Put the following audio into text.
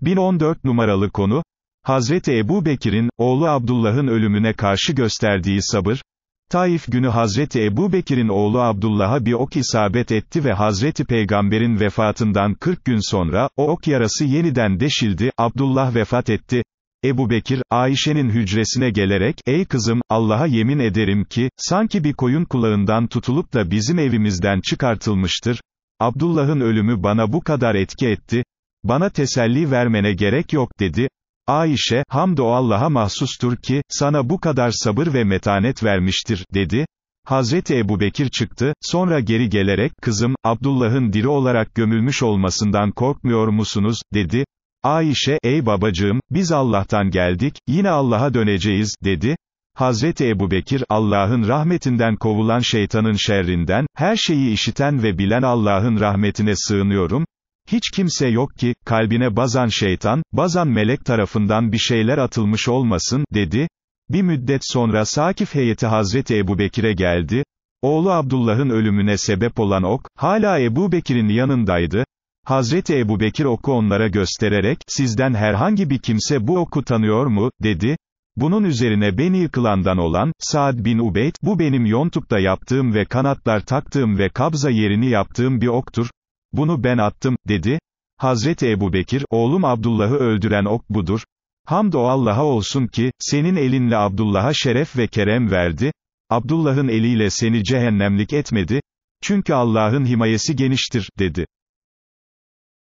1014 numaralı konu, Hazreti Ebu Bekir'in, oğlu Abdullah'ın ölümüne karşı gösterdiği sabır, Taif günü Hazreti Ebu Bekir'in oğlu Abdullah'a bir ok isabet etti ve Hazreti Peygamber'in vefatından 40 gün sonra, o ok yarası yeniden deşildi, Abdullah vefat etti. Ebu Bekir, Ayşe'nin hücresine gelerek, ey kızım, Allah'a yemin ederim ki, sanki bir koyun kulağından tutulup da bizim evimizden çıkartılmıştır. Abdullah'ın ölümü bana bu kadar etki etti, bana teselli vermene gerek yok dedi, Ayşe, hamd o Allah'a mahsustur ki, sana bu kadar sabır ve metanet vermiştir, dedi. Hazreti Ebu Bekir çıktı, sonra geri gelerek, kızım, Abdullah'ın diri olarak gömülmüş olmasından korkmuyor musunuz, dedi. Ayşe, ey babacığım, biz Allah'tan geldik, yine Allah'a döneceğiz, dedi. Hazreti Ebu Bekir, Allah'ın rahmetinden kovulan şeytanın şerrinden, her şeyi işiten ve bilen Allah'ın rahmetine sığınıyorum, hiç kimse yok ki, kalbine bazan şeytan, bazan melek tarafından bir şeyler atılmış olmasın, dedi. Bir müddet sonra Sakif heyeti Hazreti Ebu Bekir'e geldi. Oğlu Abdullah'ın ölümüne sebep olan ok, hala Ebu Bekir'in yanındaydı. Hazreti Ebu Bekir oku onlara göstererek, sizden herhangi bir kimse bu oku tanıyor mu, dedi. Bunun üzerine beni yıkılandan olan, Saad bin Ubeyd, bu benim yontukta yaptığım ve kanatlar taktığım ve kabza yerini yaptığım bir oktur, bunu ben attım, dedi. Hazreti Ebu Bekir, oğlum Abdullah'ı öldüren ok budur. Hamd o Allah'a olsun ki, senin elinle Abdullah'a şeref ve kerem verdi. Abdullah'ın eliyle seni cehennemlik etmedi. Çünkü Allah'ın himayesi geniştir, dedi.